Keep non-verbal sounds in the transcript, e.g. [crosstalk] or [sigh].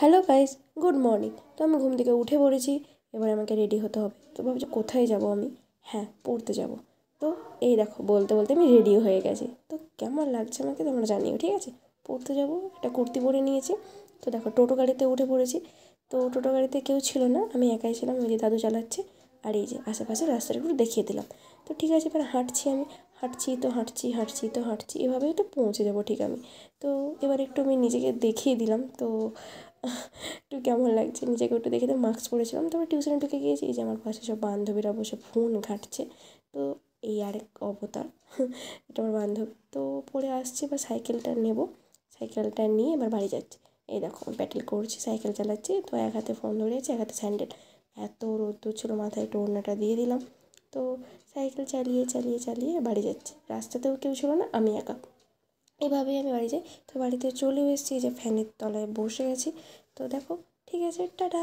hello guys good morning তো আমি ঘুম থেকে উঠে পড়েছি এবার আমাকে রেডি হতে হবে তো ভাবছি কোথায় যাব আমি হ্যাঁ পড়তে যাব তো এই দেখো বলতে বলতে আমি রেডি হয়ে গেছি তো কেমন লাগছে আমাকে তোমরা জানিও ঠিক আছে পড়তে যাব একটা কুর্তি পরে নিয়েছি তো দেখো টোটো গাড়িতে উঠে পড়েছি তো টোটো গাড়িতে কেউ ছিল না আমি একাই ছিলাম ওই যে দাদু চালাচ্ছে আর এই যে আশেপাশে রাস্তাটা একটু দেখিয়ে দিলাম তো ঠিক আছে এবার হাঁটছি আমি হাঁটছি তো হাঁটছি হাঁটছি তো হাঁটছি এভাবে তো পৌঁছে যাব ঠিক আমি তো এবার একটু আমি নিজেকে দেখিয়ে দিলাম তো [laughs] একটু কেমন লাগছে নিজেকে একটু দেখে তো মাস্ক পরেছিলাম তারপর টিউশনে ঢুকে গিয়েছি যে আমার পাশে সব বান্ধবীরা বসে ফোন ঘাঁটছে তো এই আরেক অবতার [laughs] এটা আমার বান্ধব তো পরে আসছি বা সাইকেলটা নেব সাইকেলটা নিয়ে এবার বাড়ি যাচ্ছি এই দেখো আমি প্যাটেল করছি সাইকেল চালাচ্ছি তো এক হাতে ফোন ধরে এক হাতে স্যান্ডেল এত রোদ ছিল মাথায় একটু ওড়নাটা দিয়ে দিলাম তো সাইকেল চালিয়ে চালিয়ে চালিয়ে বাড়ি যাচ্ছি রাস্তাতেও কেউ ছিল না আমি একা এভাবেই আমি বাড়ি যাই তো বাড়িতে চলেও এসেছি যে ফ্যানের তলায় বসে গেছি তো দেখো ঠিক আছে টাটা